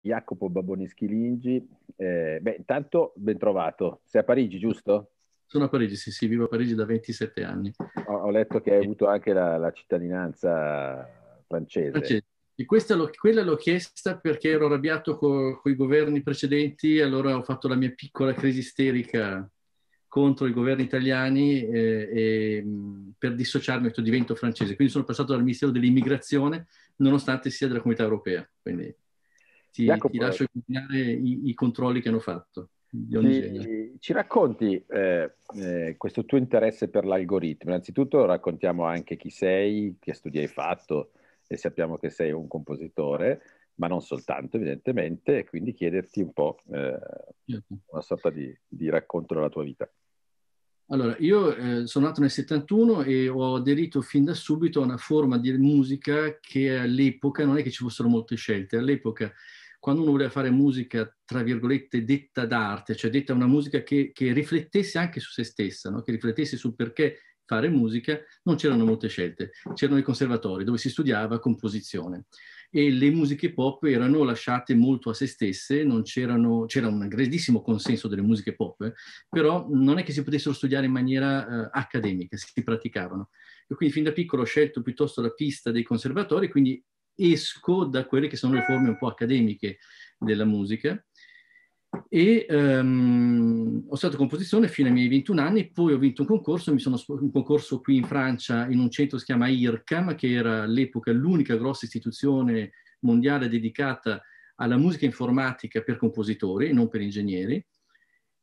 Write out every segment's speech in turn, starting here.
Jacopo Baboni Lingi. Eh, beh, intanto ben trovato. Sei a Parigi, giusto? Sono a Parigi, sì, sì, vivo a Parigi da 27 anni. Ho, ho letto che hai avuto anche la, la cittadinanza francese. francese. Lo, quella l'ho chiesta perché ero arrabbiato con i governi precedenti, allora ho fatto la mia piccola crisi isterica contro i governi italiani eh, e, per dissociarmi ho detto divento francese. Quindi sono passato dal Ministero dell'Immigrazione nonostante sia della Comunità Europea. Quindi ti, Jacopo, ti lascio immaginare i, i, controlli che hanno fatto. Ti, ci racconti eh, eh, questo tuo interesse per l'algoritmo? Innanzitutto raccontiamo anche chi sei, che studi hai fatto e sappiamo che sei un compositore, ma non soltanto evidentemente, e quindi chiederti un po' eh, certo. una sorta di, di racconto della tua vita. Allora, io eh, sono nato nel 71 e ho aderito fin da subito a una forma di musica che all'epoca non è che ci fossero molte scelte, all'epoca quando uno voleva fare musica, tra virgolette, detta d'arte, cioè detta una musica che, che riflettesse anche su se stessa, no? che riflettesse sul perché fare musica, non c'erano molte scelte. C'erano i conservatori dove si studiava composizione e le musiche pop erano lasciate molto a se stesse, c'era un grandissimo consenso delle musiche pop, eh, però non è che si potessero studiare in maniera eh, accademica, si praticavano. E quindi fin da piccolo ho scelto piuttosto la pista dei conservatori, quindi esco da quelle che sono le forme un po' accademiche della musica e um, ho studiato composizione fino ai miei 21 anni, poi ho vinto un concorso, mi sono un concorso qui in Francia in un centro che si chiama IRCAM, che era all'epoca l'unica grossa istituzione mondiale dedicata alla musica informatica per compositori, e non per ingegneri.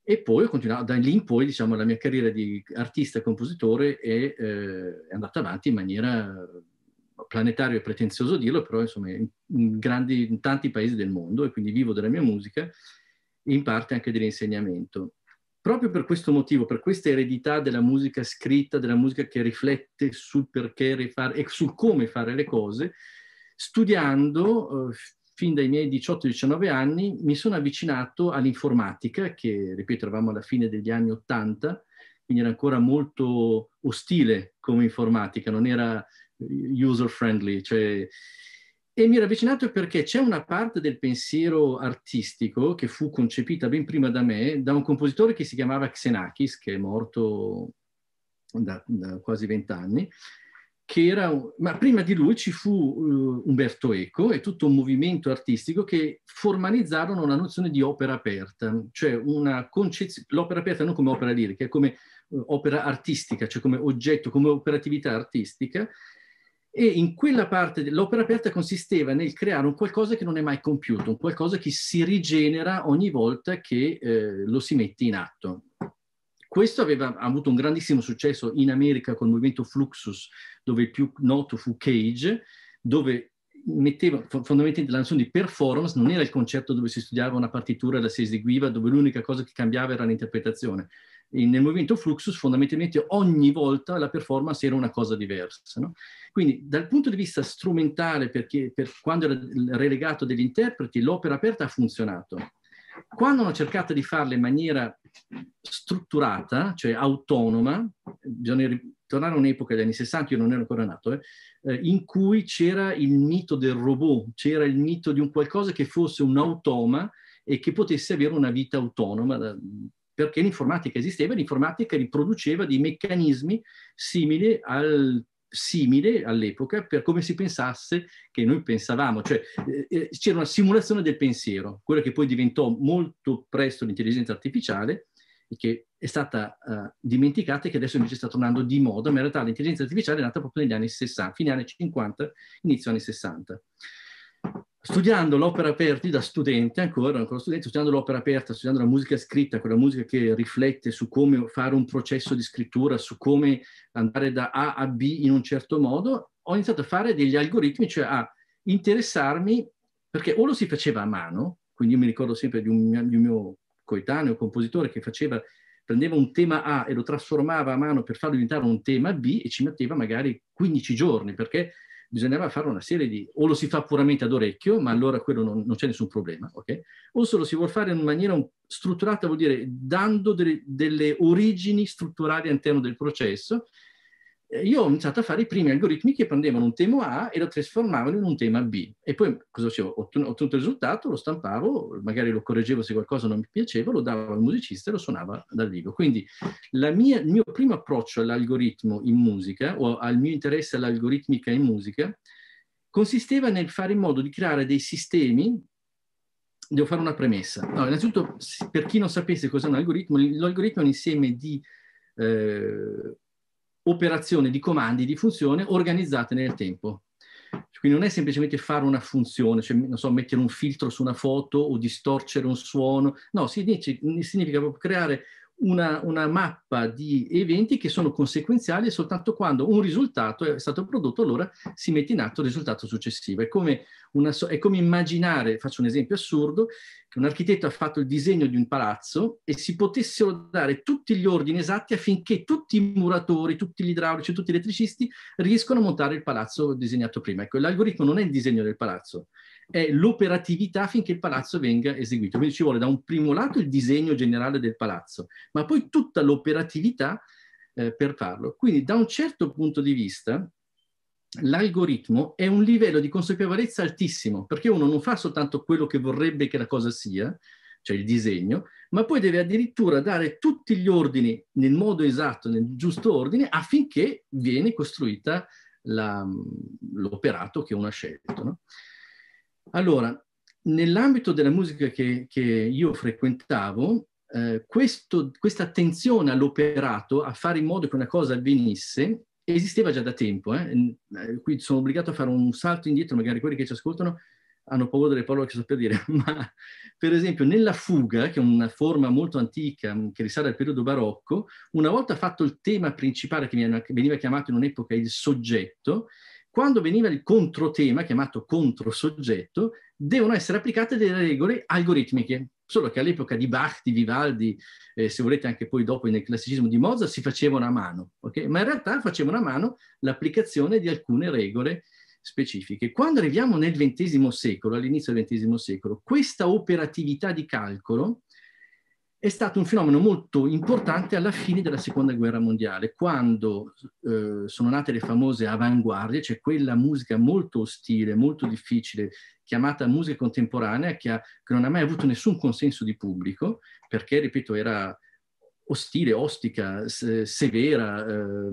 E poi ho continuato, da lì in poi diciamo, la mia carriera di artista-compositore è, eh, è andata avanti in maniera planetario e pretenzioso dirlo, però insomma in, grandi, in tanti paesi del mondo e quindi vivo della mia musica e in parte anche dell'insegnamento. Proprio per questo motivo, per questa eredità della musica scritta, della musica che riflette sul perché rifare e sul come fare le cose, studiando eh, fin dai miei 18-19 anni mi sono avvicinato all'informatica, che ripeto eravamo alla fine degli anni 80, quindi era ancora molto ostile come informatica, non era user friendly, cioè... E mi ero avvicinato perché c'è una parte del pensiero artistico che fu concepita ben prima da me, da un compositore che si chiamava Xenakis, che è morto da, da quasi vent'anni, che era, ma prima di lui ci fu uh, Umberto Eco e tutto un movimento artistico che formalizzarono la nozione di opera aperta, cioè una concezione, l'opera aperta non come opera lirica, come uh, opera artistica, cioè come oggetto, come operatività artistica, e in quella parte dell'opera aperta consisteva nel creare un qualcosa che non è mai compiuto, un qualcosa che si rigenera ogni volta che eh, lo si mette in atto. Questo aveva avuto un grandissimo successo in America col movimento Fluxus, dove il più noto fu Cage, dove metteva fondamentalmente la nozione di performance, non era il concetto dove si studiava una partitura e la si eseguiva, dove l'unica cosa che cambiava era l'interpretazione, nel movimento Fluxus fondamentalmente ogni volta la performance era una cosa diversa. No? Quindi dal punto di vista strumentale, perché per quando era relegato degli interpreti, l'opera aperta ha funzionato. Quando hanno cercato di farla in maniera strutturata, cioè autonoma, bisogna tornare a un'epoca degli anni 60, io non ero ancora nato, eh, eh, in cui c'era il mito del robot, c'era il mito di un qualcosa che fosse un automa e che potesse avere una vita autonoma perché l'informatica esisteva e l'informatica riproduceva dei meccanismi simili al simile all'epoca per come si pensasse che noi pensavamo, cioè eh, eh c'era una simulazione del pensiero, quella che poi diventò molto presto l'intelligenza artificiale e che è stata uh, dimenticata e che adesso invece sta tornando di moda, ma in realtà l'intelligenza artificiale è nata proprio negli anni 60, fine anni 50, inizio anni 60 studiando l'opera aperta, da studente ancora, ancora studente, studiando l'opera aperta, studiando la musica scritta, quella musica che riflette su come fare un processo di scrittura, su come andare da A a B in un certo modo, ho iniziato a fare degli algoritmi, cioè a interessarmi, perché o lo si faceva a mano, quindi io mi ricordo sempre di un, di un mio coetaneo, compositore, che faceva, prendeva un tema A e lo trasformava a mano per farlo diventare un tema B e ci metteva magari 15 giorni, perché bisognava fare una serie di, o lo si fa puramente ad orecchio, ma allora quello non, non c'è nessun problema, okay? o se lo si vuole fare in maniera strutturata, vuol dire dando delle, delle origini strutturali all'interno del processo eh, io ho iniziato a fare i primi algoritmi che prendevano un tema A e lo trasformavano in un tema B. E poi cosa facevo? Ho ottenuto il risultato, lo stampavo, magari lo correggevo se qualcosa non mi piaceva, lo davo al musicista e lo suonava dal vivo. Quindi mia, il mio primo approccio all'algoritmo in musica o al mio interesse all'algoritmica in musica consisteva nel fare in modo di creare dei sistemi devo fare una premessa. No, innanzitutto, per chi non sapesse cos'è un algoritmo, l'algoritmo è un insieme di eh, operazioni di comandi, di funzione organizzate nel tempo. Quindi non è semplicemente fare una funzione, cioè non so, mettere un filtro su una foto o distorcere un suono, no, si dice, significa proprio creare una, una, mappa di eventi che sono conseguenziali soltanto quando un risultato è stato prodotto, allora si mette in atto il risultato successivo. È come, una, è come immaginare, faccio un esempio assurdo, che un architetto ha fatto il disegno di un palazzo e si potessero dare tutti gli ordini esatti affinché tutti i muratori, tutti gli idraulici, tutti gli elettricisti riescano a montare il palazzo disegnato prima. Ecco, l'algoritmo non è il disegno del palazzo, è l'operatività finché il palazzo venga eseguito. Quindi ci vuole da un primo lato il disegno generale del palazzo, ma poi tutta l'operatività eh, per farlo. Quindi da un certo punto di vista l'algoritmo è un livello di consapevolezza altissimo, perché uno non fa soltanto quello che vorrebbe che la cosa sia, cioè il disegno, ma poi deve addirittura dare tutti gli ordini nel modo esatto, nel giusto ordine, affinché viene costruita l'operato che uno ha scelto. No? Allora, nell'ambito della musica che, che io frequentavo, eh, questo, questa attenzione all'operato, a fare in modo che una cosa avvenisse, esisteva già da tempo. Eh? eh qui sono obbligato a fare un salto indietro, magari quelli che ci ascoltano hanno paura delle parole che so per dire, ma per esempio nella fuga, che è una forma molto antica mm, che risale al periodo barocco, una volta fatto il tema principale che veniva chiamato in un'epoca il soggetto, quando veniva il controtema, chiamato controsoggetto, devono essere applicate delle regole algoritmiche. Solo che all'epoca di Bach, di Vivaldi, eh, se volete anche poi dopo nel classicismo di Mozart, si facevano a mano, okay? ma in realtà facevano a mano l'applicazione di alcune regole specifiche. Quando arriviamo nel XX secolo, all'inizio del XX secolo, questa operatività di calcolo è stato un fenomeno molto importante alla fine della seconda guerra mondiale, quando eh, sono nate le famose avanguardie, cioè quella musica molto ostile, molto difficile, chiamata musica contemporanea, che, ha, che non ha mai avuto nessun consenso di pubblico, perché, ripeto, era ostile, ostica, se, severa, eh,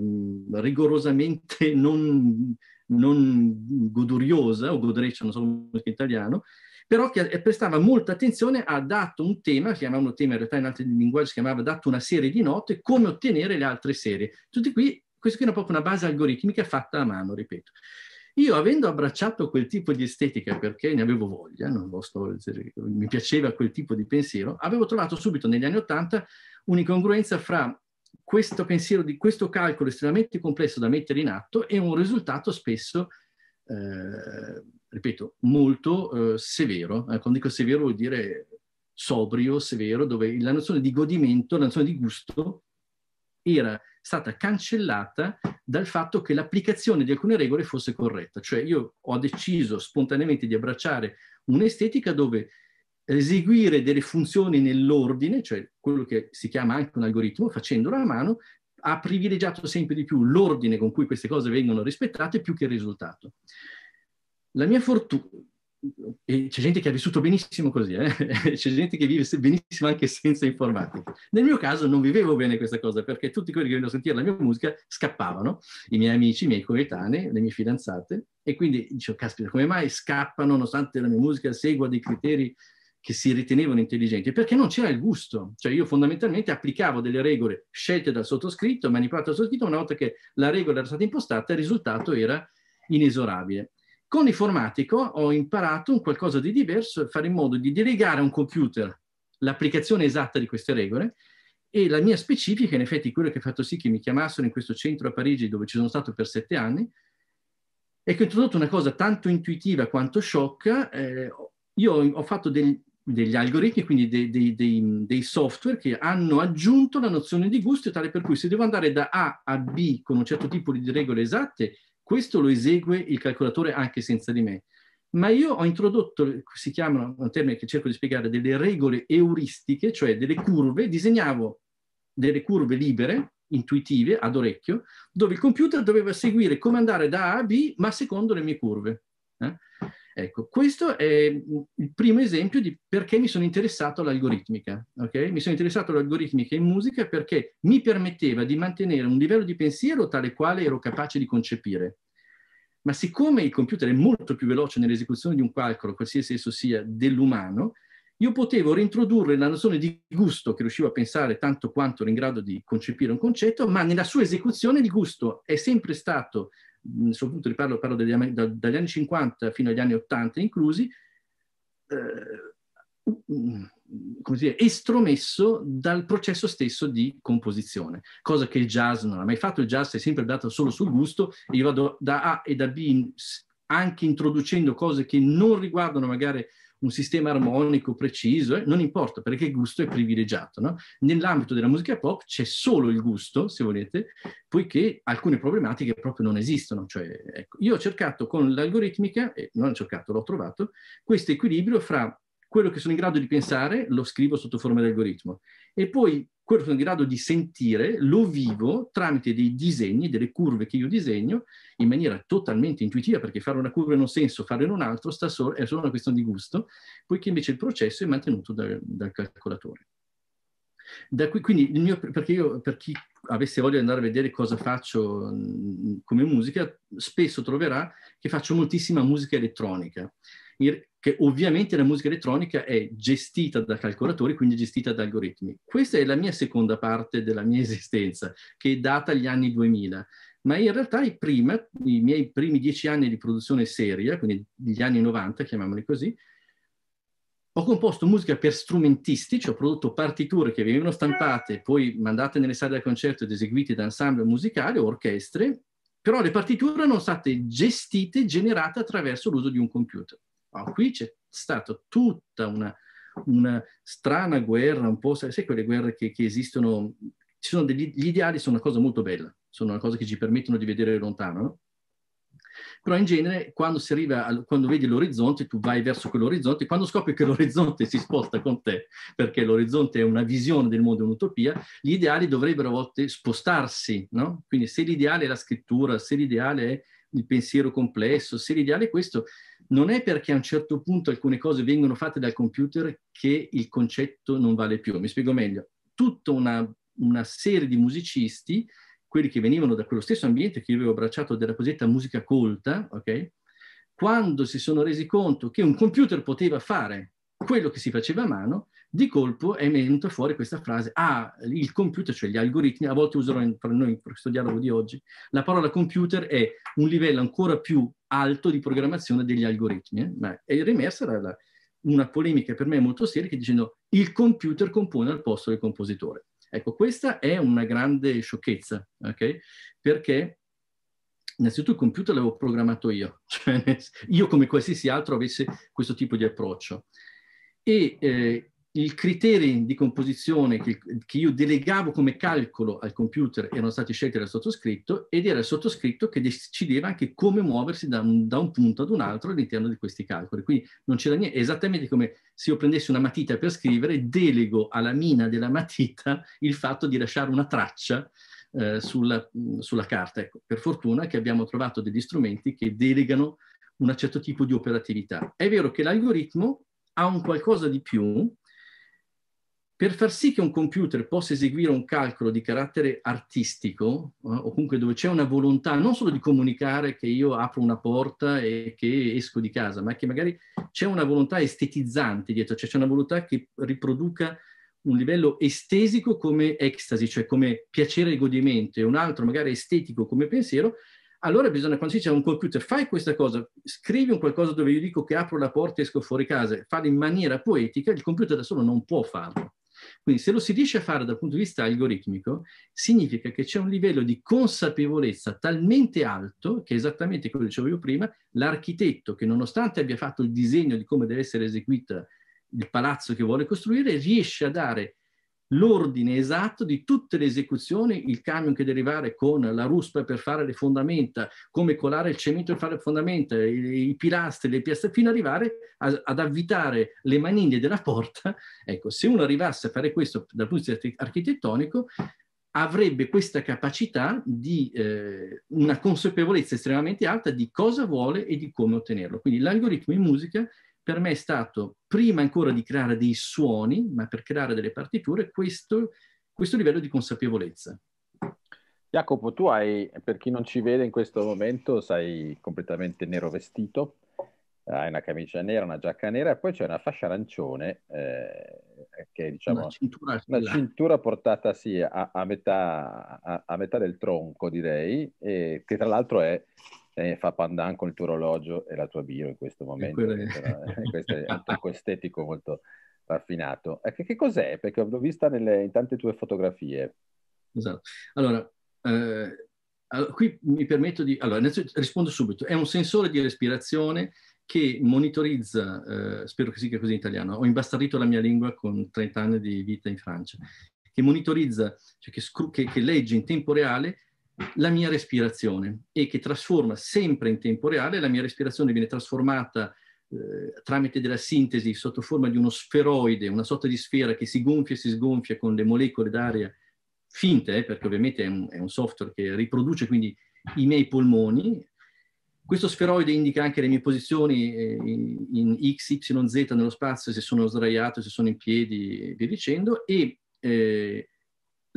rigorosamente non, non goduriosa, o godreccia, non so come in italiano, però che eh, prestava molta attenzione a dato un tema, si chiamava un tema in realtà in altri linguaggi, si chiamava dato una serie di note, come ottenere le altre serie. Tutti qui, questa qui era proprio una base algoritmica fatta a mano, ripeto. Io avendo abbracciato quel tipo di estetica perché ne avevo voglia, posso, mi piaceva quel tipo di pensiero, avevo trovato subito negli anni Ottanta un'incongruenza fra questo pensiero di questo calcolo estremamente complesso da mettere in atto e un risultato spesso eh, ripeto, molto eh, severo. Eh, quando dico severo vuol dire sobrio, severo, dove la nozione di godimento, la nozione di gusto era stata cancellata dal fatto che l'applicazione di alcune regole fosse corretta. Cioè io ho deciso spontaneamente di abbracciare un'estetica dove eseguire delle funzioni nell'ordine, cioè quello che si chiama anche un algoritmo, facendolo a mano, ha privilegiato sempre di più l'ordine con cui queste cose vengono rispettate più che il risultato. La mia fortuna, e c'è gente che ha vissuto benissimo così, eh? c'è gente che vive benissimo anche senza informatica. Nel mio caso non vivevo bene questa cosa perché tutti quelli che venivano a sentire la mia musica scappavano, i miei amici, i miei coetanei, le mie fidanzate, e quindi dicevo, caspita, come mai scappano nonostante la mia musica segua dei criteri che si ritenevano intelligenti? Perché non c'era il gusto, cioè io fondamentalmente applicavo delle regole scelte dal sottoscritto, manipolate dal sottoscritto, una volta che la regola era stata impostata il risultato era inesorabile. Con l'informatico ho imparato un qualcosa di diverso, fare in modo di delegare a un computer l'applicazione esatta di queste regole e la mia specifica, in effetti quello che ha fatto sì che mi chiamassero in questo centro a Parigi dove ci sono stato per sette anni, è che ho introdotto una cosa tanto intuitiva quanto sciocca, eh, io ho fatto del, degli algoritmi, quindi dei, dei, dei, dei, software che hanno aggiunto la nozione di gusto, tale per cui se devo andare da A a B con un certo tipo di regole esatte, questo lo esegue il calcolatore anche senza di me. Ma io ho introdotto, si chiamano, un termine che cerco di spiegare, delle regole euristiche, cioè delle curve, disegnavo delle curve libere, intuitive, ad orecchio, dove il computer doveva seguire come andare da A a B, ma secondo le mie curve. Eh? Ecco, questo è mm, il primo esempio di perché mi sono interessato all'algoritmica. Okay? Mi sono interessato all'algoritmica in musica perché mi permetteva di mantenere un livello di pensiero tale quale ero capace di concepire. Ma siccome il computer è molto più veloce nell'esecuzione di un calcolo, qualsiasi esso sia, dell'umano, io potevo reintrodurre la nozione di gusto che riuscivo a pensare tanto quanto ero in grado di concepire un concetto, ma nella sua esecuzione di gusto è sempre stato nel punto di parlo, degli, da, dagli anni 50 fino agli anni 80 inclusi, eh, come dire, estromesso dal processo stesso di composizione, cosa che il jazz non ha mai fatto, il jazz è sempre dato solo sul gusto, io vado da A e da B in, anche introducendo cose che non riguardano magari un sistema armonico preciso, eh? non importa perché il gusto è privilegiato. No? Nell'ambito della musica pop c'è solo il gusto, se volete, poiché alcune problematiche proprio non esistono. Cioè, ecco, io ho cercato con l'algoritmica, eh, non ho cercato, l'ho trovato, questo equilibrio fra quello che sono in grado di pensare lo scrivo sotto forma di algoritmo e poi quello che sono in grado di sentire lo vivo tramite dei disegni, delle curve che io disegno in maniera totalmente intuitiva perché fare una curva in un senso, fare in un altro solo, è solo una questione di gusto, poiché invece il processo è mantenuto da, dal calcolatore. Da qui, quindi, il mio, perché io, per chi avesse voglia di andare a vedere cosa faccio mh, mm, come musica, spesso troverà che faccio moltissima musica elettronica che ovviamente la musica elettronica è gestita da calcolatori, quindi gestita da algoritmi. Questa è la mia seconda parte della mia esistenza, che è data agli anni 2000. Ma in realtà i, prima, i miei primi dieci anni di produzione seria, quindi gli anni 90, chiamiamoli così, ho composto musica per strumentisti, cioè ho prodotto partiture che venivano stampate, poi mandate nelle sale da concerto ed eseguite da ensemble musicali o orchestre, però le partiture erano state gestite, generate attraverso l'uso di un computer. Oh, qui c'è stata tutta una, una, strana guerra, un po', sai quelle guerre che, che esistono, degli, gli ideali sono una cosa molto bella, sono una cosa che ci permettono di vedere lontano, no? Però in genere quando, a, quando vedi l'orizzonte, tu vai verso quell'orizzonte, quando scopri che l'orizzonte si sposta con te, perché l'orizzonte è una visione del mondo, un'utopia, gli ideali dovrebbero a volte spostarsi, no? Quindi se l'ideale è la scrittura, se l'ideale è il pensiero complesso, se l'ideale è questo non è perché a un certo punto alcune cose vengono fatte dal computer che il concetto non vale più. Mi spiego meglio. Tutta una, una serie di musicisti, quelli che venivano da quello stesso ambiente che io avevo abbracciato della cosiddetta musica colta, ok? Quando si sono resi conto che un computer poteva fare quello che si faceva a mano, di colpo è entra fuori questa frase, ah, il computer, cioè gli algoritmi, a volte userò per noi, in questo dialogo di oggi, la parola computer è un livello ancora più alto di programmazione degli algoritmi. Eh? Ma, è rimersa era la, una polemica per me molto seria che dicendo il computer compone al posto del compositore. Ecco, questa è una grande sciocchezza, ok? Perché innanzitutto il computer l'avevo programmato io, cioè io come qualsiasi altro avesse questo tipo di approccio e eh, i criteri di composizione che, che, io delegavo come calcolo al computer erano stati scelti dal sottoscritto ed era il sottoscritto che decideva anche come muoversi da un, da un punto ad un altro all'interno di questi calcoli. Quindi non c'era niente, esattamente come se io prendessi una matita per scrivere, delego alla mina della matita il fatto di lasciare una traccia eh, sulla, sulla, carta. Ecco, per fortuna che abbiamo trovato degli strumenti che delegano un certo tipo di operatività. È vero che l'algoritmo ha un qualcosa di più per far sì che un computer possa eseguire un calcolo di carattere artistico, eh, o comunque dove c'è una volontà non solo di comunicare che io apro una porta e che esco di casa, ma che magari c'è una volontà estetizzante dietro, cioè c'è una volontà che riproduca un livello estesico come ecstasy, cioè come piacere e godimento, e un altro magari estetico come pensiero, allora bisogna, quando si dice a un computer, fai questa cosa, scrivi un qualcosa dove io dico che apro la porta e esco fuori casa, farlo in maniera poetica, il computer da solo non può farlo. Quindi se lo si riesce a fare dal punto di vista algoritmico, significa che c'è un livello di consapevolezza talmente alto che esattamente come dicevo io prima, l'architetto che nonostante abbia fatto il disegno di come deve essere eseguito il palazzo che vuole costruire, riesce a dare l'ordine esatto di tutte le esecuzioni, il camion che deve arrivare con la ruspa per fare le fondamenta, come colare il cemento per fare le fondamenta, i, i pilastri, le piastre, fino ad arrivare a, ad avvitare le maniglie della porta. Ecco, se uno arrivasse a fare questo dal punto di vista architettonico, avrebbe questa capacità di eh, una consapevolezza estremamente alta di cosa vuole e di come ottenerlo. Quindi l'algoritmo in musica per me è stato, prima ancora di creare dei suoni, ma per creare delle partiture, questo, questo livello di consapevolezza. Jacopo, tu hai, per chi non ci vede in questo momento, sei completamente nero vestito, hai una camicia nera, una giacca nera e poi c'è una fascia arancione eh, che è diciamo, una, cintura, una cintura portata sì, a, a, metà, a, a, metà, del tronco direi, e, che tra l'altro è eh, fa pandan con il tuo orologio e la tua bio in questo momento. È... Eh, questo è un tocco estetico molto raffinato. Che, che cos'è? Perché l'ho vista nelle, in tante tue fotografie. Esatto. Allora, eh, allora, qui mi permetto di... Allora, rispondo subito. È un sensore di respirazione che monitorizza, eh, spero che sia così in italiano, ho imbastardito la mia lingua con 30 anni di vita in Francia, che monitorizza, cioè che, scru- che, che legge in tempo reale la mia respirazione e che trasforma sempre in tempo reale, la mia respirazione viene trasformata eh, tramite della sintesi sotto forma di uno sferoide, una sorta di sfera che si gonfia e si sgonfia con le molecole d'aria finte, eh, perché ovviamente è un, è un software che riproduce quindi i miei polmoni, questo sferoide indica anche le mie posizioni eh, in x, y, z nello spazio, se sono sdraiato, se sono in piedi e via dicendo, e eh,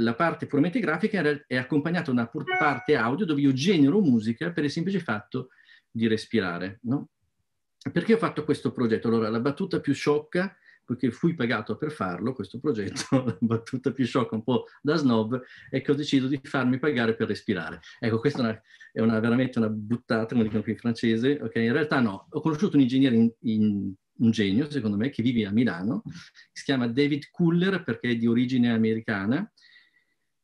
la parte puramente grafica è accompagnata da una parte audio dove io genero musica per il semplice fatto di respirare. No? Perché ho fatto questo progetto? Allora, la battuta più sciocca, perché fui pagato per farlo, questo progetto, la battuta più sciocca, un po' da snob, è che ho deciso di farmi pagare per respirare. Ecco, questa è, una, è una, veramente una buttata, come dicono qui in francese. Okay? In realtà no, ho conosciuto un ingegnere in, in un genio, secondo me, che vive a Milano, si chiama David Kuller perché è di origine americana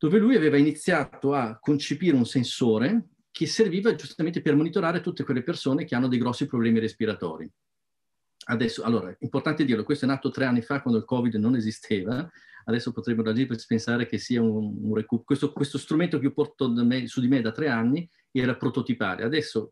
dove lui aveva iniziato a concepire un sensore che serviva giustamente per monitorare tutte quelle persone che hanno dei grossi problemi respiratori. Adesso, allora, è importante dirlo, questo è nato tre anni fa quando il Covid non esisteva, adesso potremmo da per pensare che sia un, un recupero. Questo, questo, strumento che io porto me, su di me da tre anni era prototipale, adesso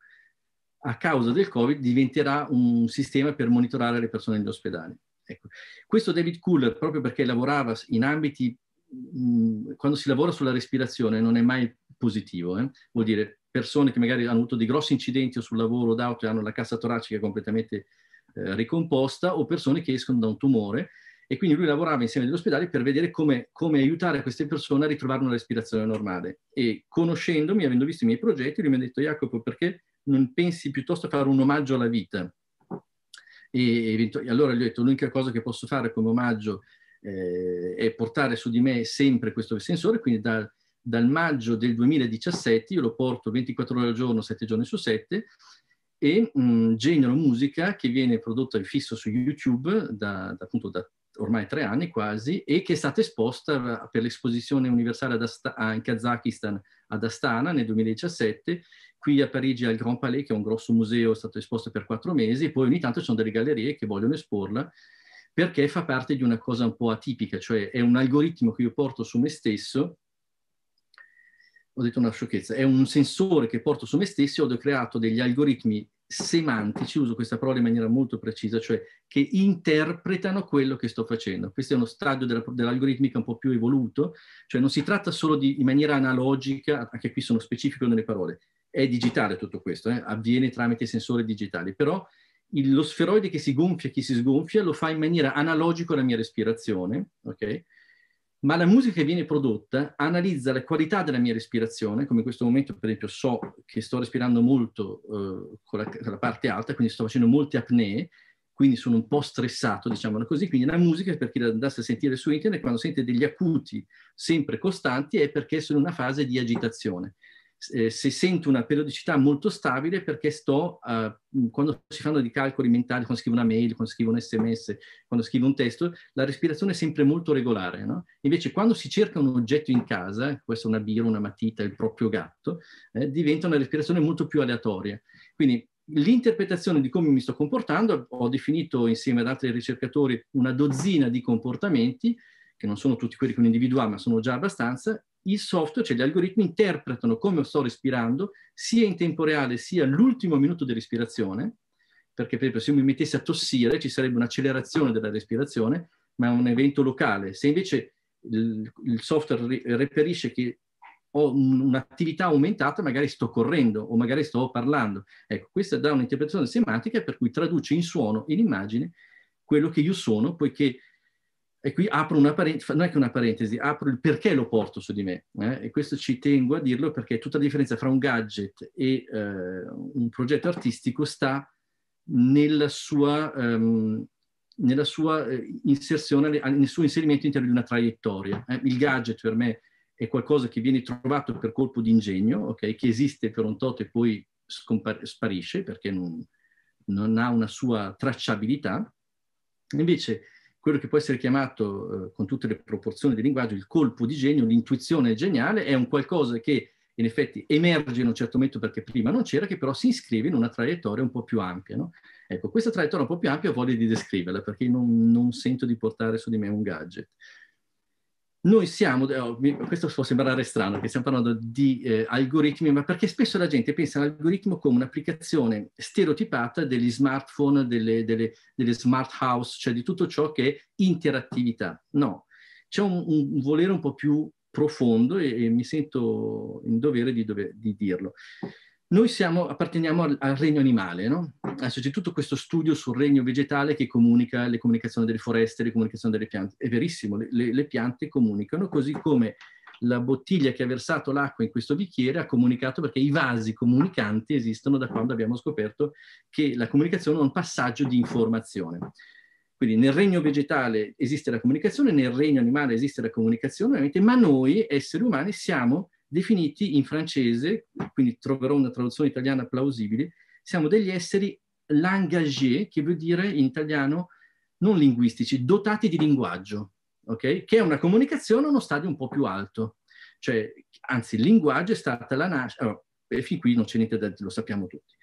a causa del Covid diventerà un sistema per monitorare le persone negli ospedali. Ecco. Questo David Cooler, proprio perché lavorava in ambiti Mm, quando si lavora sulla respirazione non è mai positivo, eh? vuol dire persone che magari hanno avuto dei grossi incidenti o sul lavoro o d'auto e hanno la cassa toracica completamente eh, ricomposta o persone che escono da un tumore e quindi lui lavorava insieme agli ospedali per vedere come, come, aiutare queste persone a ritrovare una respirazione normale. E conoscendomi, avendo visto i miei progetti, lui mi ha detto Jacopo perché non pensi piuttosto a fare un omaggio alla vita? E, e allora gli ho detto l'unica cosa che posso fare come omaggio eh, e portare su di me sempre questo sensore, quindi da, dal maggio del 2017 io lo porto 24 ore al giorno, 7 giorni su 7 e mh, mm, genero musica che viene prodotta in fisso su YouTube da, da, appunto, da ormai tre anni quasi e che è stata esposta per l'esposizione universale Asta, in Kazakistan ad Astana nel 2017, qui a Parigi al Grand Palais che è un grosso museo, è stato esposto per quattro mesi e poi ogni tanto ci sono delle gallerie che vogliono esporla perché fa parte di una cosa un po' atipica, cioè è un algoritmo che io porto su me stesso, ho detto una sciocchezza, è un sensore che porto su me stesso, ho creato degli algoritmi semantici, uso questa parola in maniera molto precisa, cioè che interpretano quello che sto facendo. Questo è uno stadio della, dell'algoritmica un po' più evoluto, cioè non si tratta solo di, in maniera analogica, anche qui sono specifico nelle parole, è digitale tutto questo, eh? avviene tramite sensori digitali, però il, lo sferoide che si gonfia, e che si sgonfia, lo fa in maniera analogica alla mia respirazione, ok? Ma la musica che viene prodotta analizza la qualità della mia respirazione, come in questo momento per esempio so che sto respirando molto eh, con, la, con la parte alta, quindi sto facendo molte apnee, quindi sono un po' stressato, diciamolo così. Quindi la musica, per chi la andasse a sentire su internet, quando sente degli acuti sempre costanti è perché sono in una fase di agitazione. Eh, se sento una periodicità molto stabile perché sto, eh, quando si fanno dei calcoli mentali, quando scrivo una mail, quando scrivo un sms, quando scrivo un testo, la respirazione è sempre molto regolare. No? Invece quando si cerca un oggetto in casa, questa è una birra, una matita, il proprio gatto, eh, diventa una respirazione molto più aleatoria. Quindi l'interpretazione di come mi sto comportando, ho definito insieme ad altri ricercatori una dozzina di comportamenti, che non sono tutti quelli che un individuo ha, ma sono già abbastanza, il software, cioè gli algoritmi, interpretano come sto respirando sia in tempo reale sia l'ultimo minuto di respirazione, perché per esempio se io mi mettessi a tossire ci sarebbe un'accelerazione della respirazione, ma è un evento locale. Se invece il, il software reperisce che ho un'attività aumentata, magari sto correndo o magari sto parlando. Ecco, questa dà un'interpretazione semantica per cui traduce in suono in immagine quello che io sono, poiché e qui apro una parentesi, non è che una parentesi, apro il perché lo porto su di me. Eh? E questo ci tengo a dirlo perché tutta la differenza fra un gadget e eh, un progetto artistico sta nella sua, ehm, nella sua eh, inserzione, nel suo inserimento all'interno di una traiettoria. Eh? Il gadget per me è qualcosa che viene trovato per colpo di ingegno, okay? che esiste per un tot e poi sparisce perché non, non ha una sua tracciabilità. Invece quello che può essere chiamato eh, con tutte le proporzioni di linguaggio il colpo di genio, l'intuizione geniale, è un qualcosa che in effetti emerge in un certo momento perché prima non c'era, che però si iscrive in una traiettoria un po' più ampia. No? Ecco, questa traiettoria un po' più ampia ho voglia di descriverla perché non, non sento di portare su di me un gadget noi siamo, eh, oh, questo può sembrare strano che stiamo parlando di eh, algoritmi, ma perché spesso la gente pensa all'algoritmo come un'applicazione stereotipata degli smartphone, delle, delle, delle, smart house, cioè di tutto ciò che è interattività. No, c'è un, un volere un po' più profondo e, e mi sento in dovere di, dover, di dirlo. Noi siamo, apparteniamo al, al, regno animale, no? Adesso c'è tutto questo studio sul regno vegetale che comunica le comunicazioni delle foreste, le comunicazioni delle piante. È verissimo, le, le, le piante comunicano così come la bottiglia che ha versato l'acqua in questo bicchiere ha comunicato perché i vasi comunicanti esistono da quando abbiamo scoperto che la comunicazione è un passaggio di informazione. Quindi nel regno vegetale esiste la comunicazione, nel regno animale esiste la comunicazione, ovviamente, ma noi esseri umani siamo definiti in francese, quindi troverò una traduzione italiana plausibile, siamo degli esseri langagés, che vuol dire in italiano non linguistici, dotati di linguaggio, okay? che è una comunicazione a uno stadio un po' più alto. Cioè, anzi, il linguaggio è stata la nascita, allora, fin qui non c'è niente da dire, lo sappiamo tutti.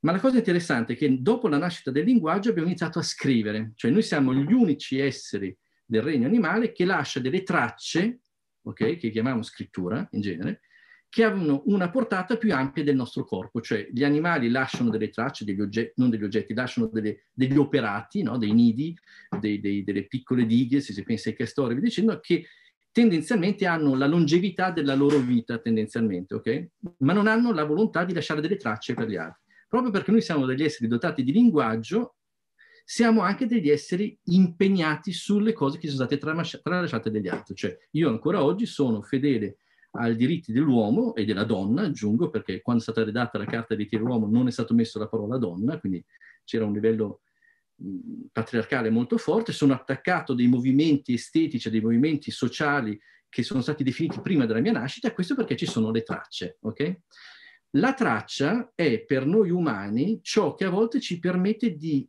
Ma la cosa interessante è che dopo la nascita del linguaggio abbiamo iniziato a scrivere, cioè noi siamo gli unici esseri del regno animale che lascia delle tracce okay, che chiamiamo scrittura in genere, che hanno una portata più ampia del nostro corpo, cioè gli animali lasciano delle tracce, degli oggetti, non degli oggetti, lasciano delle, degli operati, no? dei nidi, dei, dei, delle piccole dighe, se si pensa ai castori, vi dicendo che tendenzialmente hanno la longevità della loro vita, tendenzialmente, ok? Ma non hanno la volontà di lasciare delle tracce per gli altri. Proprio perché noi siamo degli esseri dotati di linguaggio, siamo anche degli esseri impegnati sulle cose che sono state tralasciate dagli altri. Cioè, io ancora oggi sono fedele ai diritti dell'uomo e della donna, aggiungo, perché quando è stata redatta la Carta dei diritti dell'uomo non è stata messa la parola donna, quindi c'era un livello patriarcale molto forte, sono attaccato dei movimenti estetici, dei movimenti sociali che sono stati definiti prima della mia nascita, questo perché ci sono le tracce, ok? La traccia è per noi umani ciò che a volte ci permette di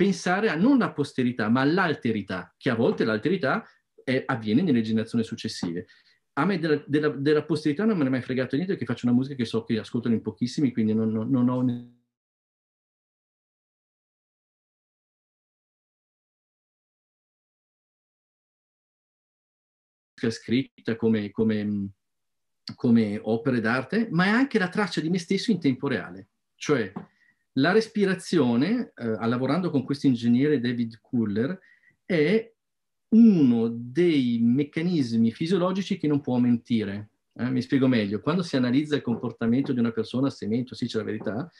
pensare a non la posterità, ma all'alterità, che a volte l'alterità è, eh, avviene nelle generazioni successive. A me della, della, della posterità non me ne è mai fregato niente perché faccio una musica che so che ascoltano in pochissimi, quindi non, non, non ho... Ne- scritta come, come, come opere d'arte, ma è anche la traccia di me stesso in tempo reale. Cioè, la respirazione, eh, lavorando con questo ingegnere David Kuller, è uno dei meccanismi fisiologici che non può mentire. Eh? Mi spiego meglio. Quando si analizza il comportamento di una persona, se mento, sì, c'è la verità,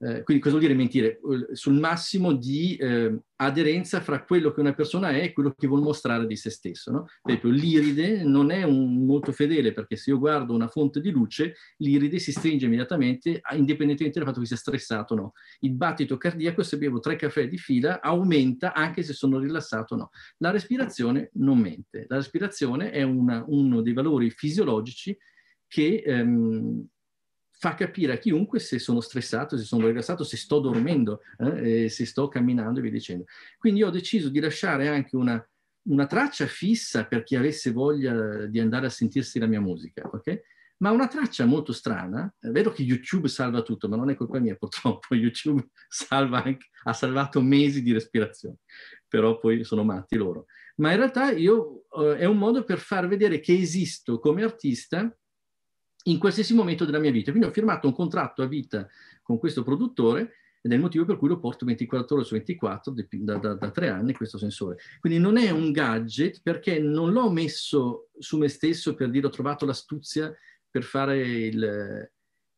eh, quindi cosa vuol dire mentire? Sul massimo di eh, aderenza fra quello che una persona è e quello che vuol mostrare di se stesso. No? Per esempio l'iride non è un, molto fedele perché se io guardo una fonte di luce, l'iride si stringe immediatamente indipendentemente dal fatto che sia stressato o no. Il battito cardiaco, se bevo tre caffè di fila, aumenta anche se sono rilassato o no. La respirazione non mente. La respirazione è una, uno dei valori fisiologici che... Ehm, fa capire a chiunque se sono stressato, se sono rilassato, se sto dormendo, eh, se sto camminando e via dicendo. Quindi io ho deciso di lasciare anche una, una traccia fissa per chi avesse voglia di andare a sentirsi la mia musica, ok? ma una traccia molto strana, è vero che YouTube salva tutto, ma non è colpa mia purtroppo, YouTube salva anche, ha salvato mesi di respirazione, però poi sono matti loro. Ma in realtà io, eh, è un modo per far vedere che esisto come artista in qualsiasi momento della mia vita. Quindi ho firmato un contratto a vita con questo produttore ed è il motivo per cui lo porto 24 ore su 24 da, da, da tre anni questo sensore. Quindi non è un gadget perché non l'ho messo su me stesso per dire ho trovato l'astuzia per fare il,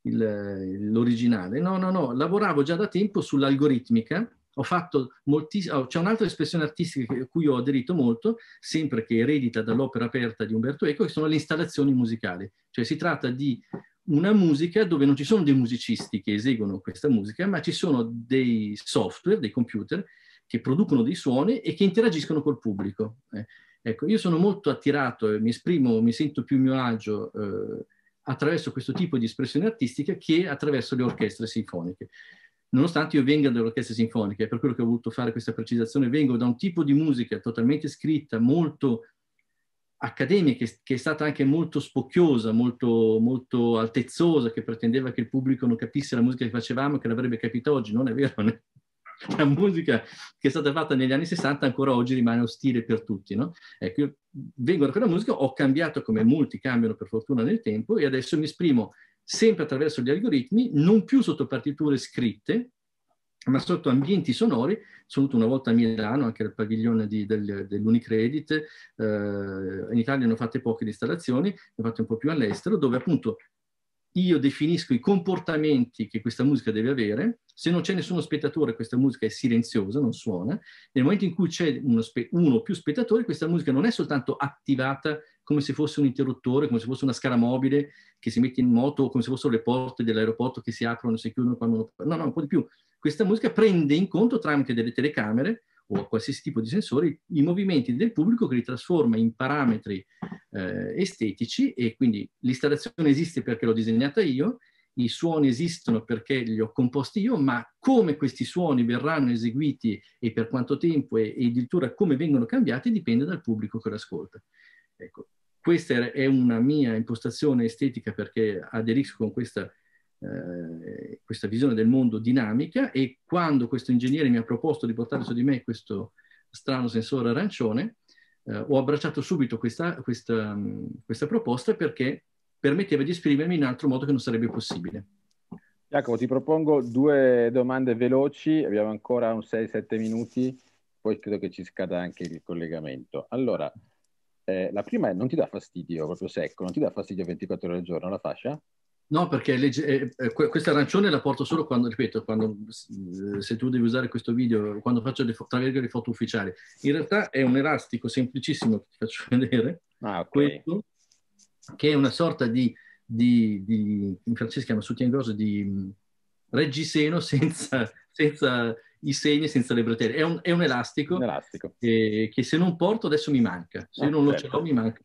il, l'originale. No, no, no, lavoravo già da tempo sull'algoritmica ho fatto moltissimo, oh, c'è un'altra espressione artistica a cui ho aderito molto, sempre che eredita dall'opera aperta di Umberto Eco, che sono le installazioni musicali. Cioè si tratta di una musica dove non ci sono dei musicisti che eseguono questa musica, ma ci sono dei software, dei computer, che producono dei suoni e che interagiscono col pubblico. Eh, ecco, io sono molto attirato e mi esprimo, mi sento più a mio agio eh, attraverso questo tipo di espressione artistica che attraverso le orchestre sinfoniche nonostante io venga dalle orchestre sinfoniche, per quello che ho voluto fare questa precisazione, vengo da un tipo di musica totalmente scritta, molto accademica, che è stata anche molto spocchiosa, molto, molto altezzosa, che pretendeva che il pubblico non capisse la musica che facevamo, che l'avrebbe capita oggi, non è vero. Né? La musica che è stata fatta negli anni 60 ancora oggi rimane ostile per tutti. No? Ecco, io vengo da quella musica, ho cambiato come molti cambiano per fortuna nel tempo e adesso mi esprimo sempre attraverso gli algoritmi, non più sotto partiture scritte, ma sotto ambienti sonori. Sono venuto una volta a Milano, anche al padiglione del, dell'Unicredit, eh, in Italia ne ho fatte poche di installazioni, ne ho fatte un po' più all'estero, dove appunto io definisco i comportamenti che questa musica deve avere, se non c'è nessuno spettatore questa musica è silenziosa, non suona, nel momento in cui c'è uno, o più spettatori questa musica non è soltanto attivata come se fosse un interruttore, come se fosse una scala mobile che si mette in moto, come se fossero le porte dell'aeroporto che si aprono e si chiudono quando... No, no, un po' di più. Questa musica prende in conto tramite delle telecamere o qualsiasi tipo di sensore i movimenti del pubblico che li trasforma in parametri eh, estetici e quindi l'installazione esiste perché l'ho disegnata io, i suoni esistono perché li ho composti io, ma come questi suoni verranno eseguiti e per quanto tempo e, e addirittura come vengono cambiati dipende dal pubblico che l'ascolta. Ecco, questa è una mia impostazione estetica perché aderisco con questa, eh, questa visione del mondo dinamica e quando questo ingegnere mi ha proposto di portare su di me questo strano sensore arancione, eh, ho abbracciato subito questa, questa, questa proposta perché permetteva di esprimermi in altro modo che non sarebbe possibile. Giacomo, ti propongo due domande veloci, abbiamo ancora un 6-7 minuti, poi credo che ci scada anche il collegamento. Allora, eh, la prima è non ti dà fastidio proprio secco, non ti dà fastidio 24 ore al giorno la fascia? No, perché legge- eh, questa arancione la porto solo quando, ripeto, quando, eh, se tu devi usare questo video, quando faccio le, fo- le foto ufficiali. In realtà è un elastico semplicissimo che ti faccio vedere, ah, okay. questo, che è una sorta di, di, di in francese si chiama soutien grosso, di mm, reggiseno senza, senza i segni senza le bretelle. È un, è un elastico, un elastico. Che, che, se non porto adesso mi manca, se no, ah, non certo. lo cerco mi manca.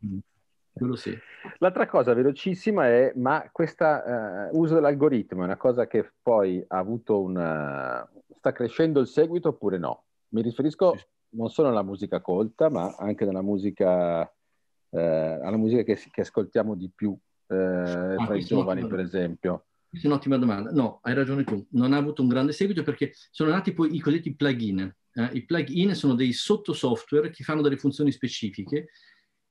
Sì. L'altra cosa velocissima è, ma questo uh, eh, uso dell'algoritmo è una cosa che poi ha avuto un... Eh, sta crescendo il seguito oppure no? Mi riferisco non solo alla musica colta, ma anche alla musica, uh, alla musica che, che, ascoltiamo di più uh, tra i giovani, per esempio. Questa è un'ottima domanda. No, hai ragione tu, non ha avuto un grande seguito perché sono nati poi i cosiddetti plugin. Eh, I plugin sono dei sottosoftware che fanno delle funzioni specifiche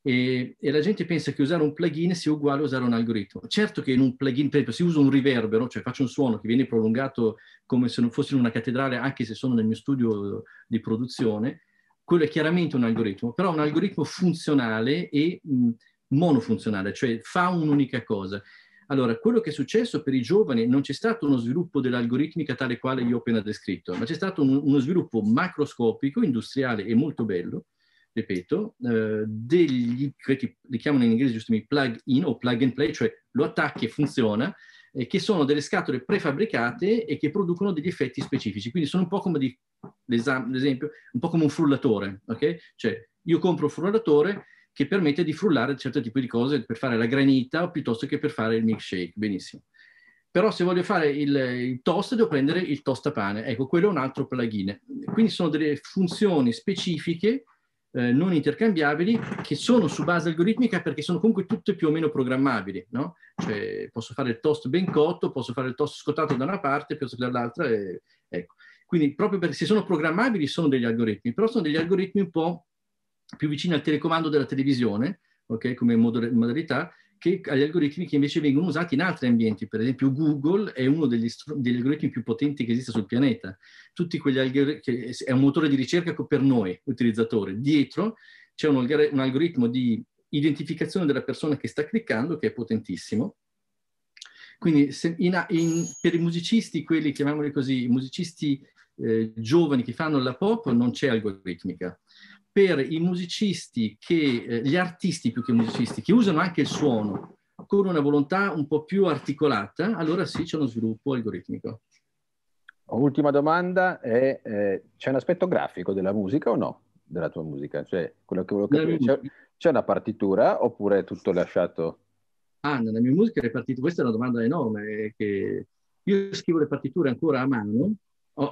e, e, la gente pensa che usare un plugin sia uguale a usare un algoritmo. Certo che in un plugin, per esempio, se uso un riverbero, cioè faccio un suono che viene prolungato come se non fossi in una cattedrale, anche se sono nel mio studio di produzione, quello è chiaramente un algoritmo, però un algoritmo funzionale e mh, monofunzionale, cioè fa un'unica cosa. Allora, quello che è successo per i giovani non c'è stato uno sviluppo dell'algoritmica tale quale io ho appena descritto, ma c'è stato un, uno sviluppo macroscopico, industriale e molto bello, ripeto, eh, degli, li chiamano in inglese giustamente plug-in o plug-and-play, cioè lo attacchi e funziona, eh, che sono delle scatole prefabbricate e che producono degli effetti specifici. Quindi sono un po' come, di, un po come un frullatore, ok? Cioè, io compro un frullatore, che permette di frullare certi tipi di cose per fare la granita piuttosto che per fare il milkshake, benissimo. Però se voglio fare il, il toast devo prendere il tostapane, ecco, quello è un altro plugin. Quindi sono delle funzioni specifiche eh, non intercambiabili che sono su base algoritmica perché sono comunque tutte più o meno programmabili, no? Cioè posso fare il toast ben cotto, posso fare il toast scottato da una parte piuttosto che dall'altra, e, ecco. Quindi proprio perché se sono programmabili sono degli algoritmi, però sono degli algoritmi un po' più vicine al telecomando della televisione, okay, come modalità, che agli algoritmi che invece vengono usati in altri ambienti. Per esempio Google è uno degli, degli algoritmi più potenti che esista sul pianeta. Tutti quegli algoritmi, è un motore di ricerca per noi, utilizzatori. Dietro c'è un, un algoritmo di identificazione della persona che sta cliccando, che è potentissimo. Quindi in, in, per i musicisti, quelli chiamiamoli così, i musicisti eh, giovani che fanno la pop, non c'è algoritmica per i musicisti che, eh, gli artisti più che musicisti, che usano anche il suono con una volontà un po' più articolata, allora sì c'è uno sviluppo algoritmico. Ultima domanda è, eh, c'è un aspetto grafico della musica o no? Della tua musica? Cioè, quello che volevo capire, c'è, c'è una partitura oppure è tutto lasciato? Ah, nella mia musica le partiture, questa è una domanda enorme, eh, che io scrivo le partiture ancora a mano,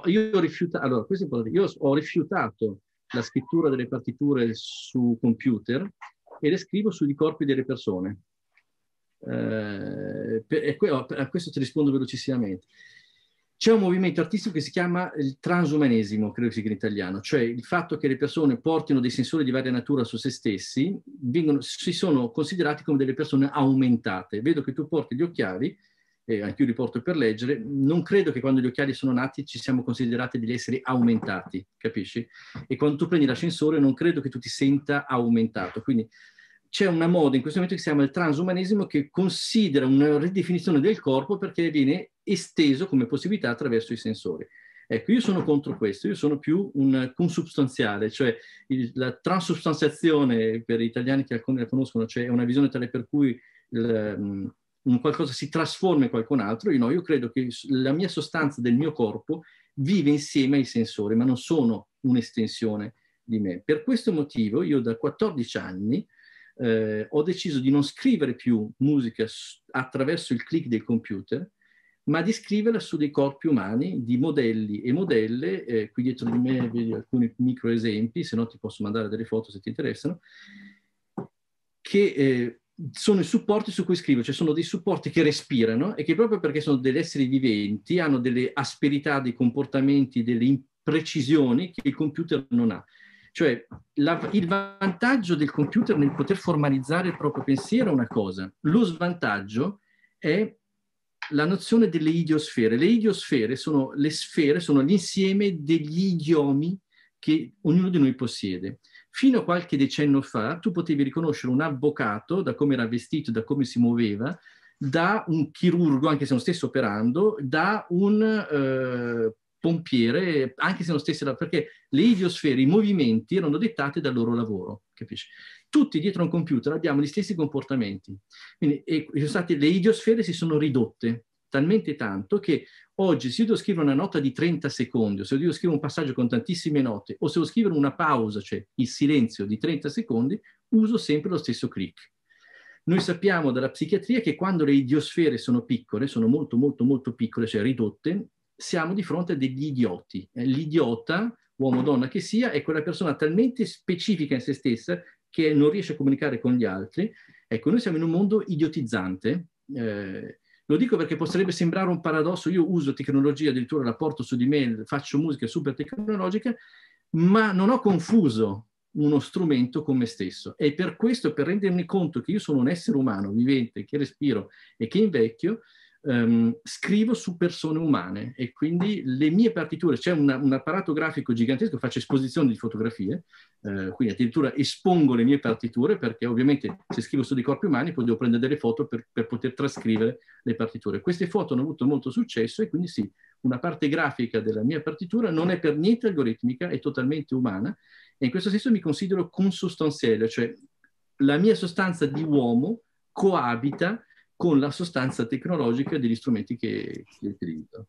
io, ho rifiuta... allora, io ho rifiutato la scrittura delle partiture su computer e le scrivo sui corpi delle persone. Eh, per, a oh, questo ti rispondo velocissimamente. C'è un movimento artistico che si chiama il transumanesimo, credo che sia in italiano, cioè il fatto che le persone portino dei sensori di varia natura su se stessi, vengono, si sono considerati come delle persone aumentate. Vedo che tu porti gli occhiali, eh, anche io riporto per leggere, non credo che quando gli occhiali sono nati ci siamo considerati degli esseri aumentati, capisci? E quando tu prendi l'ascensore non credo che tu ti senta aumentato, quindi c'è una moda in questo momento che si chiama il transumanesimo che considera una ridefinizione del corpo perché viene esteso come possibilità attraverso i sensori. Ecco, io sono contro questo, io sono più un consubstanziale, cioè il, la transubstanziazione per gli italiani che alcuni la conoscono, cioè è una visione tale per cui il, mm, un qualcosa si trasforma in qualcun altro, io no, io credo che la mia sostanza del mio corpo vive insieme ai sensori, ma non sono un'estensione di me. Per questo motivo io da 14 anni eh, ho deciso di non scrivere più musica attraverso il click del computer, ma di scriverla su dei corpi umani, di modelli e modelle. Eh, qui dietro di me vedi alcuni micro esempi, se no ti posso mandare delle foto se ti interessano, che eh, sono i supporti su cui scrivo, cioè sono dei supporti che respirano e che proprio perché sono degli esseri viventi hanno delle asperità, dei comportamenti, delle imprecisioni che il computer non ha. Cioè la, il vantaggio del computer nel poter formalizzare il proprio pensiero è una cosa, lo svantaggio è la nozione delle idiosfere. Le idiosfere sono le sfere, sono l'insieme degli idiomi che ognuno di noi possiede. Fino a qualche decennio fa tu potevi riconoscere un avvocato da come era vestito, da come si muoveva, da un chirurgo, anche se non stesse operando, da un eh, pompiere, anche se non stesse là, perché le idiosfere, i movimenti erano dettati dal loro lavoro, capisci? Tutti dietro un computer abbiamo gli stessi comportamenti. Quindi e, e, le idiosfere si sono ridotte talmente tanto che Oggi, se io devo scrivere una nota di 30 secondi, o se io devo scrivere un passaggio con tantissime note, o se devo scrivere una pausa, cioè il silenzio di 30 secondi, uso sempre lo stesso click. Noi sappiamo dalla psichiatria che quando le idiosfere sono piccole, sono molto, molto, molto piccole, cioè ridotte, siamo di fronte a degli idioti. Eh, l'idiota, uomo o donna che sia, è quella persona talmente specifica in se stessa che non riesce a comunicare con gli altri. Ecco, noi siamo in un mondo idiotizzante. Eh, lo dico perché potrebbe sembrare un paradosso, io uso tecnologia, addirittura la porto su di me, faccio musica super tecnologica, ma non ho confuso uno strumento con me stesso. E per questo, per rendermi conto che io sono un essere umano vivente, che respiro e che invecchio, ehm, scrivo su persone umane e quindi le mie partiture, c'è una, un apparato grafico gigantesco, faccio esposizioni di fotografie, eh, quindi addirittura espongo le mie partiture perché ovviamente se scrivo su dei corpi umani poi devo prendere delle foto per, per poter trascrivere le partiture. Queste foto hanno avuto molto successo e quindi sì, una parte grafica della mia partitura non è per niente algoritmica, è totalmente umana e in questo senso mi considero consostanziale, cioè la mia sostanza di uomo coabita con la sostanza tecnologica degli strumenti che, che utilizzo.